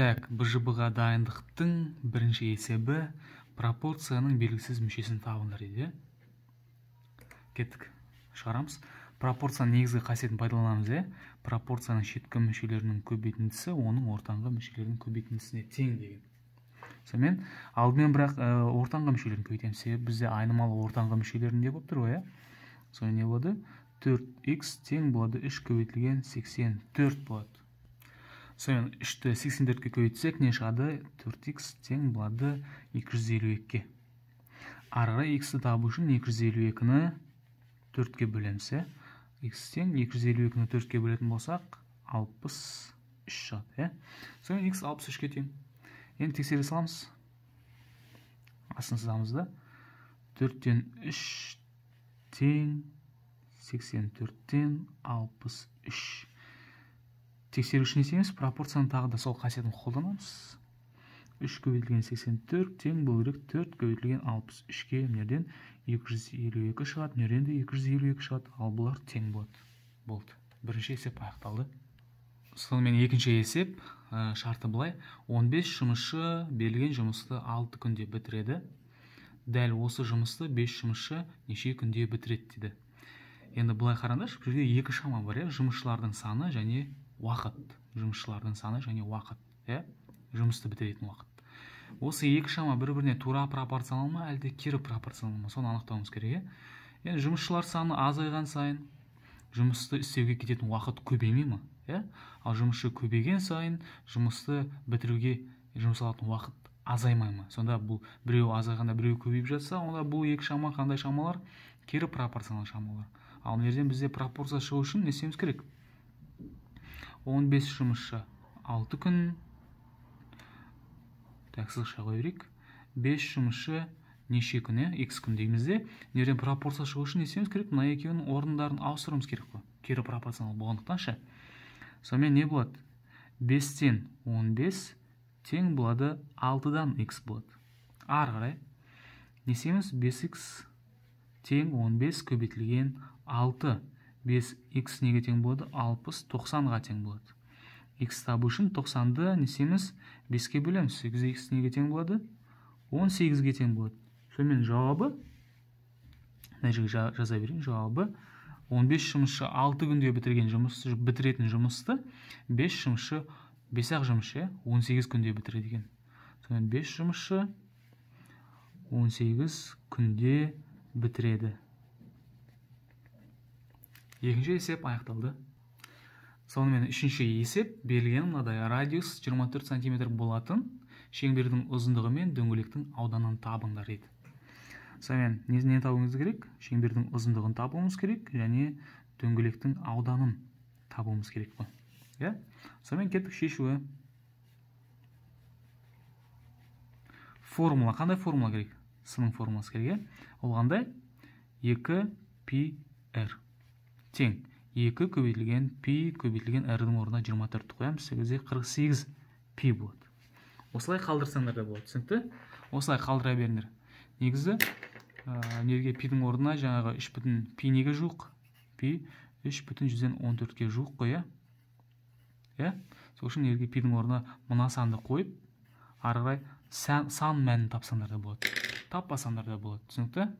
Так, БЖБ-ға дайындықтың бірінші есебі пропорцияның белгісіз мүшесін табыңдар дейді. Кеттік, шығарамыз. Пропорцияның негізгі қасиетін пайдаланамыз, иә Пропорцияның шеткі мүшелерінің көбейтіндісі оның ортаңғы мүшелерінің көбейтіндісіне тең деген. Сонымен алдымен бірақ ә, ортаңғы мүшелерін көбейтеміз, себебі иә. бізде айнымалы ортаңғы мүшелерінде болып тұр ғой, иә? Сонымен не болады? 4x тең болады үш көбейтілген 84 болады сонымен үшті 84-ке көбейтсек не шығады 4x тең болады 252-ке ары x-ті табу үшін 252-ні 4-ке бөлеміз иә x тең 252-ні 4-ке бөлетін болсақ 63 шығады иә сонымен x 63-ке тең енді тексере саламыз астын сызамыз да төрттен үш тең сексен төрттен алпыс үш тексеру үшін десеңіз пропорцияны тағы да сол қасиетін қолданамыз үш көбейтілген сексен төрт тең болу керек төрт көбейтілген алпыс үшке мынерден екі жүз елу екі шығады мынерден де екі жүз елу екі шығады ал бұлар тең болады болды бірінші есеп аяқталды сонымен екінші есеп ә, шарты былай 15 жұмысшы берілген жұмысты 6 күнде бітіреді дәл осы жұмысты 5 жұмысшы неше күнде бітіреді дейді енді былай қараңдаршы бұл жерде екі шама бар иә жұмысшылардың саны және уақыт жұмысшылардың саны және уақыт иә жұмысты бітіретін уақыт осы екі шама бір біріне тура пропорционал ма әлде кері пропорционал ма соны анықтауымыз керек иә енді жұмысшылар саны азайған сайын жұмысты істеуге кететін уақыт көбеймей ма иә ал жұмысшы көбейген сайын жұмысты бітіруге жұмсалатын уақыт азаймай ма сонда бұл біреу азайғанда біреу көбейіп жатса онда бұл екі шама қандай шамалар кері пропорционал шамалар ал мына жерден бізде пропорция шығу үшін не істеуіміз керек 15 жұмысшы 6 күн таксыға шығу керек 5 жұмысшы неше күн x күн дейміз де мына пропорция шығу үшін не істеуіміз керек мына екеуінің орындарын ауыстыруымыз керек қой кері пропорционал болғандықтан ше сонымен не болады 5-тен 15 тең болады 6-дан x болады Арғырай. қарай не істейміз 5x тең 15 көбейтілген 5 x неге тең болады 90 ға тең болады x табу үшін 90-ды несеміз? 5-ке бөлеміз 8 x неге тең болады 18-ге тең болады сонымен жауабы мына жаза берейін жауабы 15 жұмысшы 6 күнде бітірген жұмыс бітіретін жұмысты 5 жұмысшы 5 ақ жұмысшы 18 күнде бітіреді екен сонымен 5 жұмысшы 18 күнде бітіреді екінші есеп аяқталды сонымен үшінші есеп берілген мынадай радиус 24 сантиметр болатын шеңбердің ұзындығы мен дөңгелектің ауданын табыңдар дейді сонымен не, не табуымыз керек шеңбердің ұзындығын табуымыз керек және дөңгелектің ауданын табуымыз керек қой иә сонымен кеттік шешуі формула қандай формула керек с формуласы керек иә ол қандай екі пи р тең екі көбейтілген пи көбейтілген рдің орнына жиырма төртті қоямыз сол кезде қырық пи болады осылай қалдырсаңдар да болады түсінікті осылай қалдыра беріңдер негізі ә, неге пидің орнына жаңағы үш бүтін пи неге жуық пи үш бүтін жүзден он төртке жуық қой иә иә сол үшін неге пидің орнына мына санды қойып ары қарай сан, сан мәнін тапсаңдар да болады таппасаңдар да болады түсінікті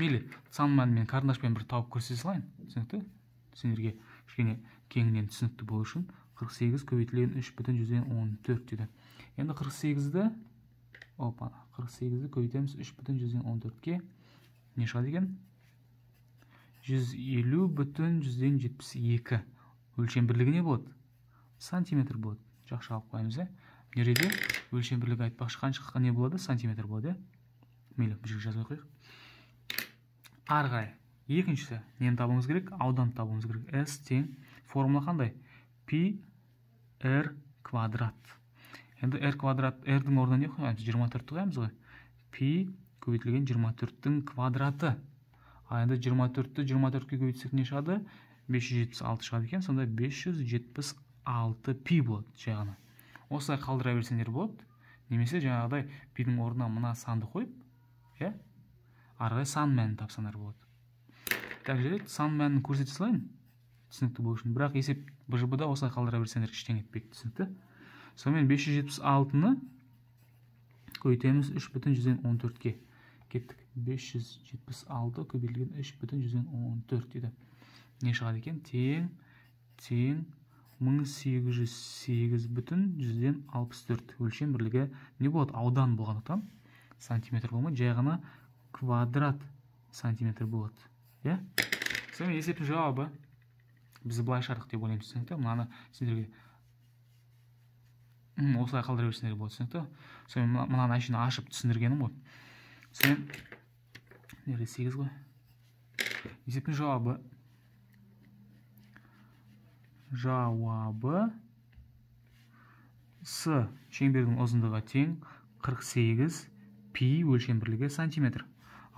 мейлі сан мен карандашпен бір тауып көрсете салайын түсінікті сендерге кішкене кеңінен түсінікті болу үшін 48 көбейтілген үш бүтін жүзден он төрт деді енді қырық сегізді опа қырық сегізді көбейтеміз үш бүтін жүзден он төртке не шығады екен жүз елу бүтін жүзден жетпіс екі өлшем бірлігі не болады сантиметр болады жақсы алып қоямыз иә мына жерде өлшем бірлігі айтпақшы қанша не болады сантиметр болады иә мейлі бұл жерге жазбай қояйық ары қарай екіншісі нені табуымыз керек ауданды табуымыз керек с тең формула қандай пи р квадрат енді r квадрат рдің орнына не қоямыз жиырма төртті қоямыз ғой пи көбейтілген жиырма төрттің квадраты ал енді жиырма төртті жиырма төртке көбейтсек не шығады бес жүз жетпіс алты шығады екен сонда бес жүз жетпіс алты пи болады жай ғана осылай қалдыра берсеңдер болады немесе жаңағыдай дің орнына мына санды қойып иә ары қарай сан мәнін тапсаңдар болады так жарайды сан мәнін көрсете салайын түсінікті болу үшін бірақ есеп бжб да осылай қалдыра берсеңдер ештеңе етпейді түсінікті сонымен бес жүз жетпіс алтыны көбейтеміз үш бүтін жүзден он төртке кеттік 576 көбейтілген үш бүтін жүзден он төрт дейді не шығады екен тең тең мың сегіз жүз сегіз бүтін жүзден алпыс төрт өлшем бірлігі не болады аудан болғандықтан сантиметр болмайды жай ғана квадрат сантиметр болады иә сонымен есептің жауабы біз былай шығардық деп ойлаймын түсінікті мынаны сендерге осылай қалдыра берсеңдер болады түсінікті сонымен мынаны әшейін ашып түсіндіргенім ғой сонымен мынжерде сегіз ғой есептің жауабы жауабы с шеңбердің ұзындығы тең 48 пи өлшем бірлігі сантиметр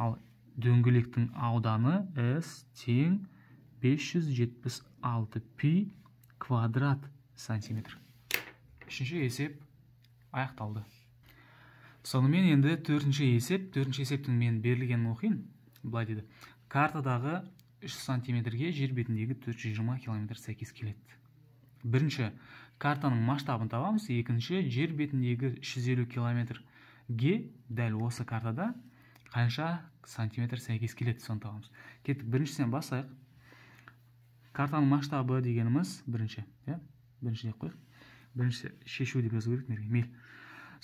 ал дөңгелектің ауданы s тең 576 пи квадрат сантиметр үшінші есеп аяқталды сонымен енді төртінші есеп төртінші есептің мен берілгенін оқиын бұлай деді. картадағы 3 сантиметрге жер бетіндегі 420 километр сәйкес келеді бірінші картаның масштабын табамыз екінші жер бетіндегі 350 километрге дәл осы картада қанша сантиметр сәйкес келеді соны табамыз кеттік біріншісінен бастайық картаның масштабы дегеніміз бірінші иә бірінші деп қояйық бірінші шешу деп жазу керек мына мейлі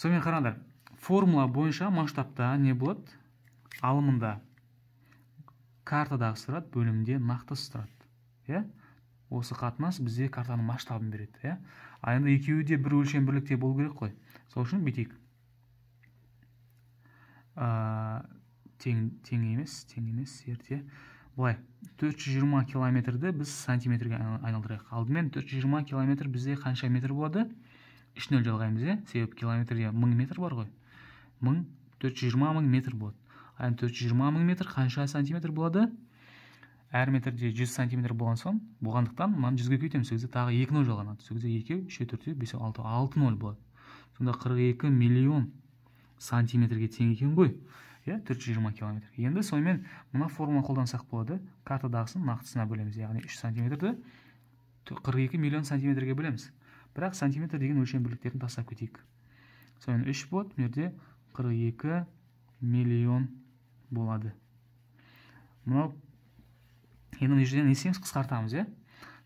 сонымен қараңдар формула бойынша масштабта не болады алымында картадағы сұрат бөлімінде нақты сұрат иә осы қатынас бізде картаның масштабын береді иә ал енді екеуі де бір өлшем бірлікте болу керек қой сол үшін бүйтейік тең тең емес тең емес ерте былай 420 километрді біз сантиметрге айналдырайық алдымен 420 километр бізде қанша метр болады үш нөл жалғаймыз иә себебі километрде мың метр бар ғой мың төрт жүз жиырма мың метр болады ал енді төрт жүз жиырма мың метр қанша сантиметр болады әр метрде жүз сантиметр болған соң болғандықтан мынаны жүзге көбейтеміз сол кезде тағы екі нөл жалғанады сол кезде екеу үшеу төртеу бесеу алтау алты нөл болады сонда қырық екі миллион сантиметрге тең екен ғой иә төрт жүз жиырма километр енді сонымен мына формуланы қолдансақ болады картадағысын нақтысына бөлеміз яғни үш сантиметрді қырық екі миллион сантиметрге бөлеміз бірақ сантиметр деген өлшем бірліктерін тастап кетейік сонымен үш болады бұл жерде қырық екі миллион болады мынау енді мына жерден не істейміз қысқартамыз иә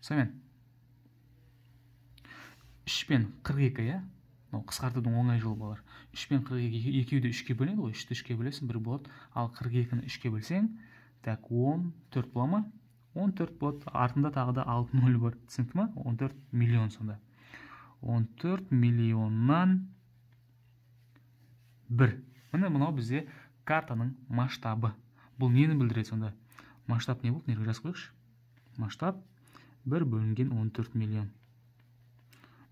сонымен үш пен қырық екі иә мынау қысқартудың оңай жолы болар үш пен қырық екі екеуі де үшке бөлінеді ғой үшті үшке бөлесің бір болады ал қырық екіні үшке бөлсең так он төрт бола ма он төрт болады артында тағы да алты нөл бар түсінікті ма он төрт миллион сонда он төрт миллионнан бір міне мынау бізде картаның масштабы бұл нені білдіреді сонда масштаб не болды мына жерге жазып қояйықшы масштаб бір бөлінген он төрт миллион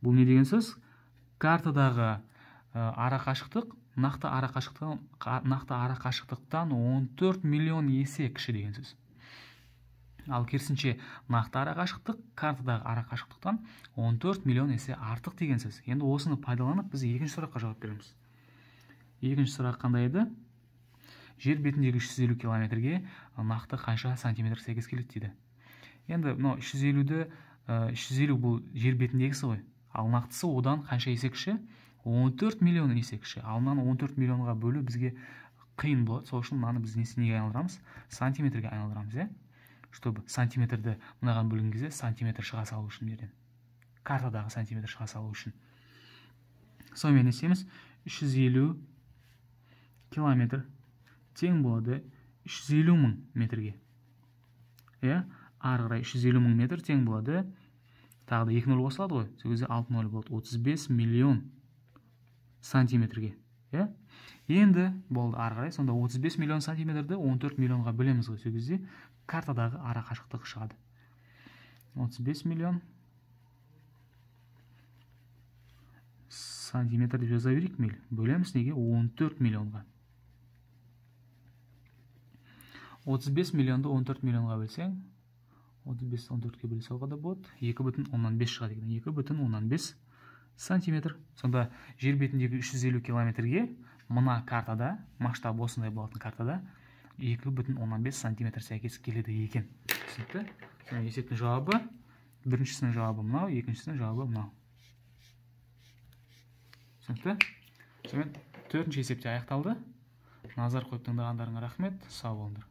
бұл не деген сөз картадағы э, арақашықтық нақты арақашықтықтан нақты арақашықтықтан 14 миллион есе кіші деген сөз ал керісінше нақты арақашықтық картадағы арақашықтықтан 14 миллион есе артық деген сөз енді осыны пайдаланып біз екінші сұраққа жауап береміз екінші сұрақ қандай еді жер бетіндегі 350 километрге э, нақты қанша сантиметр сәйкес келеді дейді енді мынау 350-ді 350 э, бұл жер бетіндегісі ғой ал нақтысы одан қанша есе он 14 миллион кіші ал мынаны 14 миллионға бөлу бізге қиын болады сол үшін мынаны біз неге айналдырамыз сантиметрге айналдырамыз иә чтобы сантиметрді мынаған бөлген кезде сантиметр шыға салу үшін жерден картадағы сантиметр шыға салу үшін сонымен не істейміз үш жүз елу километр тең болады үш жүз елу мың метрге иә ары қарай үш жүз елу мың метр тең болады тағы да екі нөл қосылады ғой сол кезде алты нөл болады миллион сантиметрге иә енді болды ары сонда 35 миллион сантиметрді 14 миллионға бөлеміз ғой сол картадағы ара қашықтық шығады 35 миллион сантиметр деп жаза берейік бөлеміз неге 14 миллионға 35 миллионды 14 миллионға бөлсең отыз бес он төртке бөле салуға да болады екі бүтін оннан бес шығады екен екі бүтін оннан бес сантиметр сонда жер бетіндегі 350 километрге мына картада масштаб осындай болатын картада екі бүтін оннан бес сантиметр сәйкес келеді екен түсінікті сонда есептің жауабы біріншісінің жауабы мынау екіншісінің жауабы мынау түсінікті сонымен төртінші есепте аяқталды назар қойып тыңдағандарыңа рахмет сау болыңдар